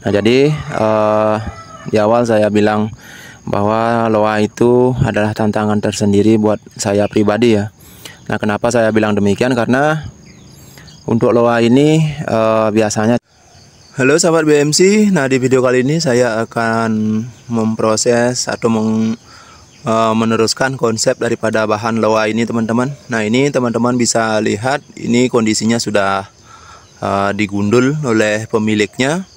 Nah jadi uh, di awal saya bilang bahwa loa itu adalah tantangan tersendiri buat saya pribadi ya. Nah kenapa saya bilang demikian karena untuk loa ini uh, biasanya Halo sahabat BMC, nah di video kali ini saya akan memproses atau meng, e, meneruskan konsep daripada bahan loa ini teman-teman. Nah ini teman-teman bisa lihat ini kondisinya sudah e, digundul oleh pemiliknya.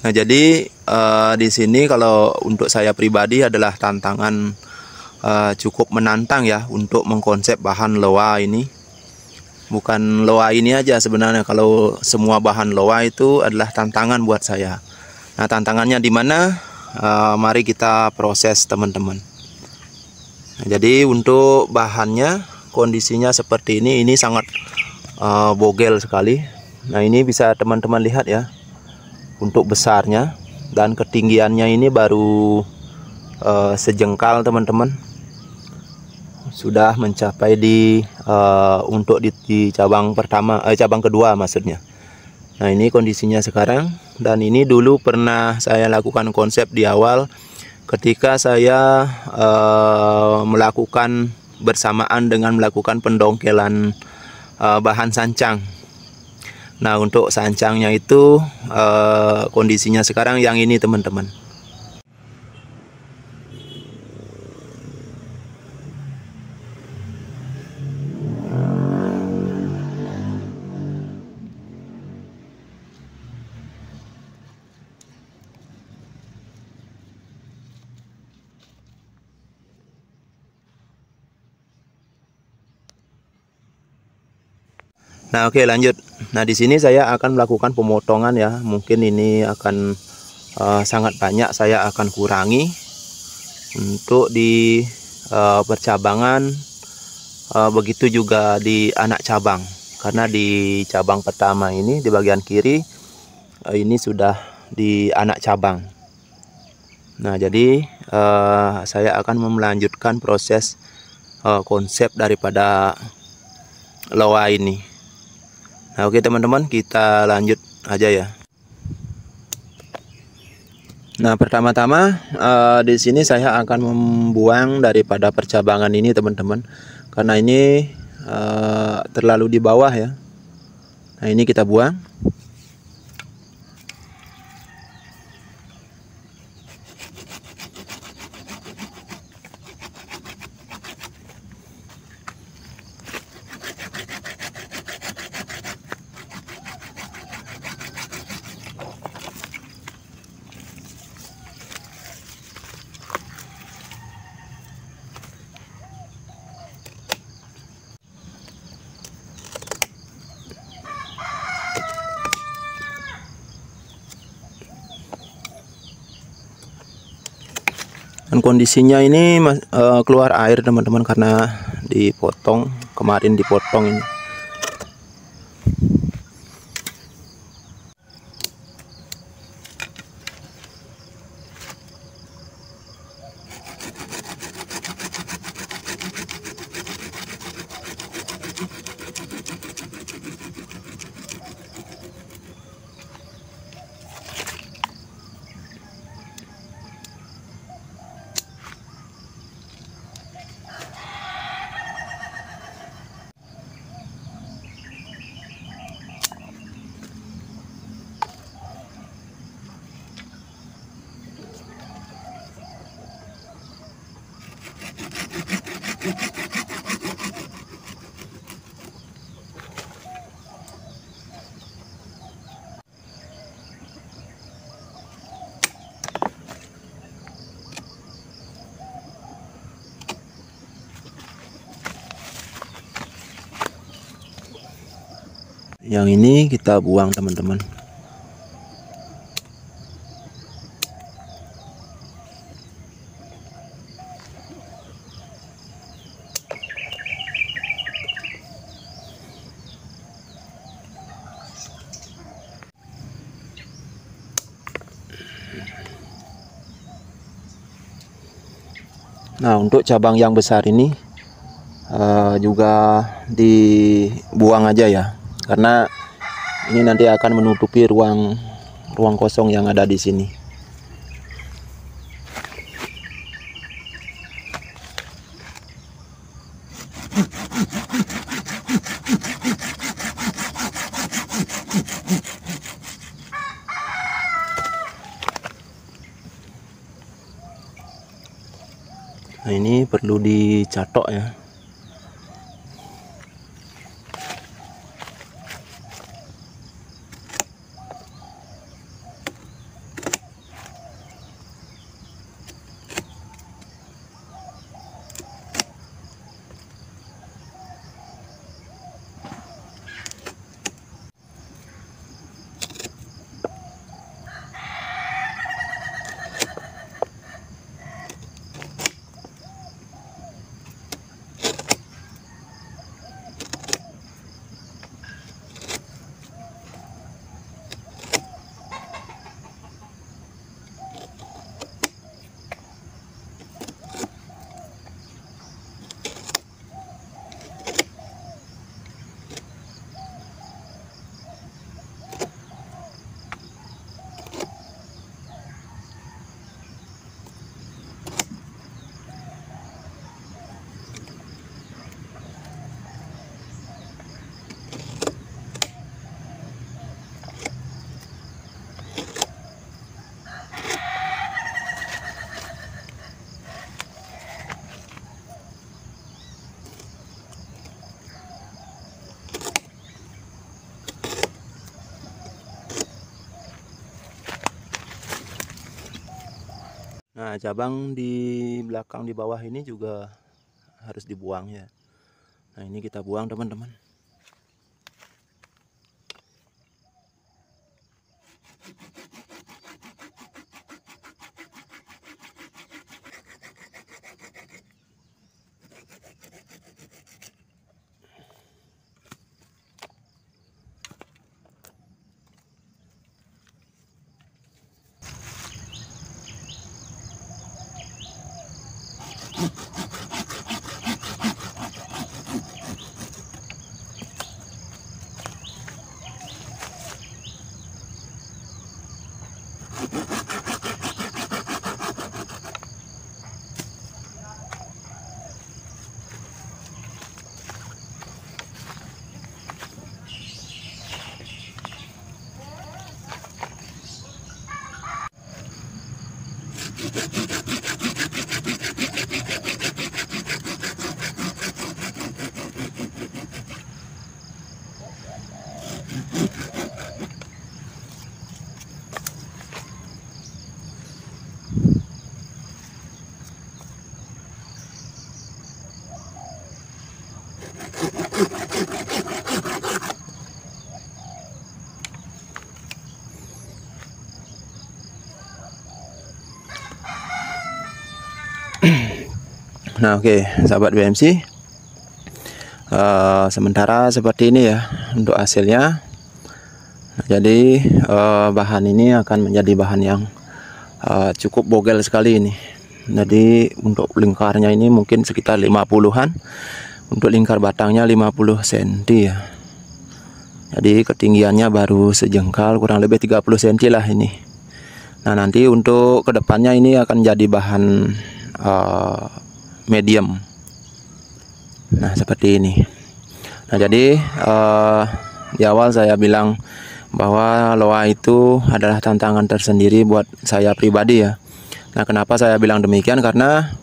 Nah, jadi uh, di sini kalau untuk saya pribadi adalah tantangan uh, cukup menantang ya untuk mengkonsep bahan loa ini. Bukan loa ini aja sebenarnya kalau semua bahan loa itu adalah tantangan buat saya. Nah, tantangannya di mana? Uh, mari kita proses teman-teman. Nah, jadi untuk bahannya kondisinya seperti ini, ini sangat uh, bogel sekali. Nah, ini bisa teman-teman lihat ya untuk besarnya dan ketinggiannya ini baru uh, sejengkal teman-teman sudah mencapai di uh, untuk di, di cabang pertama eh, cabang kedua maksudnya nah ini kondisinya sekarang dan ini dulu pernah saya lakukan konsep di awal ketika saya uh, melakukan bersamaan dengan melakukan pendongkelan uh, bahan sancang Nah untuk sancangnya itu uh, kondisinya sekarang yang ini teman-teman Nah, oke okay, lanjut. Nah, di sini saya akan melakukan pemotongan ya. Mungkin ini akan uh, sangat banyak saya akan kurangi untuk di uh, percabangan uh, begitu juga di anak cabang. Karena di cabang pertama ini di bagian kiri uh, ini sudah di anak cabang. Nah, jadi uh, saya akan melanjutkan proses uh, konsep daripada loa ini. Nah, oke teman-teman, kita lanjut aja ya. Nah, pertama-tama uh, di sini saya akan membuang daripada percabangan ini teman-teman, karena ini uh, terlalu di bawah ya. Nah, ini kita buang. kondisinya ini uh, keluar air teman-teman karena dipotong kemarin dipotong ini yang ini kita buang teman-teman Nah untuk cabang yang besar ini uh, juga dibuang aja ya karena ini nanti akan menutupi ruang ruang kosong yang ada di sini Nah, ini perlu dicatok ya cabang di belakang di bawah ini juga harus dibuang ya nah ini kita buang teman-teman Huh. Nah oke okay, sahabat BMC uh, eh, Sementara seperti ini ya Untuk hasilnya nah, Jadi uh, bahan ini akan menjadi bahan yang uh, Cukup bogel sekali ini Jadi untuk lingkarnya ini mungkin sekitar 50an Untuk lingkar batangnya 50 cm ya Jadi ketinggiannya baru sejengkal kurang lebih 30 cm lah ini Nah nanti untuk kedepannya ini akan jadi bahan uh, medium nah seperti ini nah jadi uh, di awal saya bilang bahwa loa itu adalah tantangan tersendiri buat saya pribadi ya nah kenapa saya bilang demikian karena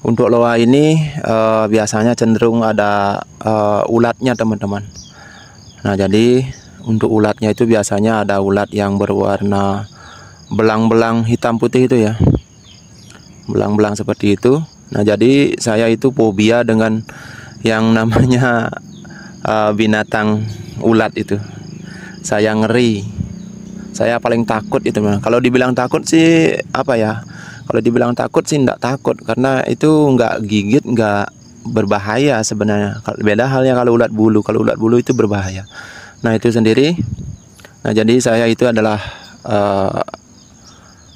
untuk loa ini uh, biasanya cenderung ada uh, ulatnya teman-teman nah jadi untuk ulatnya itu biasanya ada ulat yang berwarna belang-belang hitam putih itu ya belang-belang seperti itu Nah, jadi saya itu fobia dengan yang namanya uh, binatang ulat itu. Saya ngeri. Saya paling takut itu mah. Kalau dibilang takut sih apa ya? Kalau dibilang takut sih enggak takut karena itu enggak gigit, enggak berbahaya sebenarnya. Beda halnya kalau ulat bulu. Kalau ulat bulu itu berbahaya. Nah, itu sendiri. Nah, jadi saya itu adalah uh,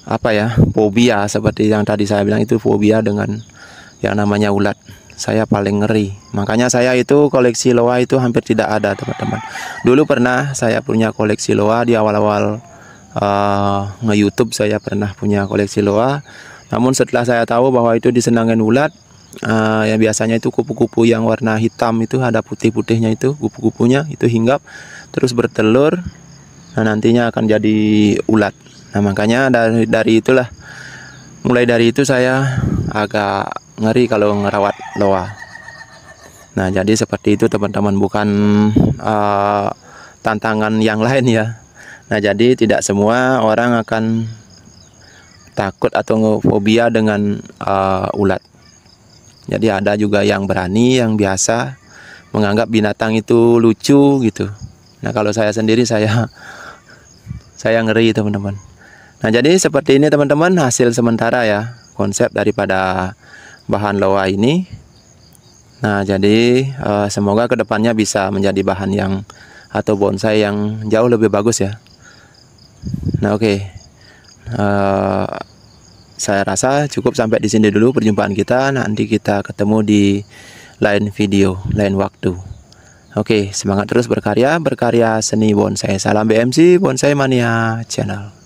apa ya? fobia seperti yang tadi saya bilang itu fobia dengan yang namanya ulat saya paling ngeri makanya saya itu koleksi loa itu hampir tidak ada teman-teman dulu pernah saya punya koleksi loa di awal-awal uh, nge-youtube saya pernah punya koleksi loa namun setelah saya tahu bahwa itu disenangkan ulat uh, eh, yang biasanya itu kupu-kupu yang warna hitam itu ada putih-putihnya itu kupu-kupunya itu hinggap terus bertelur nah nantinya akan jadi ulat nah makanya dari dari itulah mulai dari itu saya agak ngeri kalau ngerawat loa nah jadi seperti itu teman-teman bukan uh, tantangan yang lain ya nah jadi tidak semua orang akan takut atau fobia dengan uh, ulat jadi ada juga yang berani yang biasa menganggap binatang itu lucu gitu nah kalau saya sendiri saya saya ngeri teman-teman Nah jadi seperti ini teman-teman hasil sementara ya konsep daripada bahan loa ini. Nah jadi eh, semoga kedepannya bisa menjadi bahan yang atau bonsai yang jauh lebih bagus ya. Nah oke. Okay. Eh, saya rasa cukup sampai di sini dulu perjumpaan kita. Nanti kita ketemu di lain video, lain waktu. Oke, semangat terus berkarya, berkarya seni bonsai. Salam BMC Bonsai Mania Channel.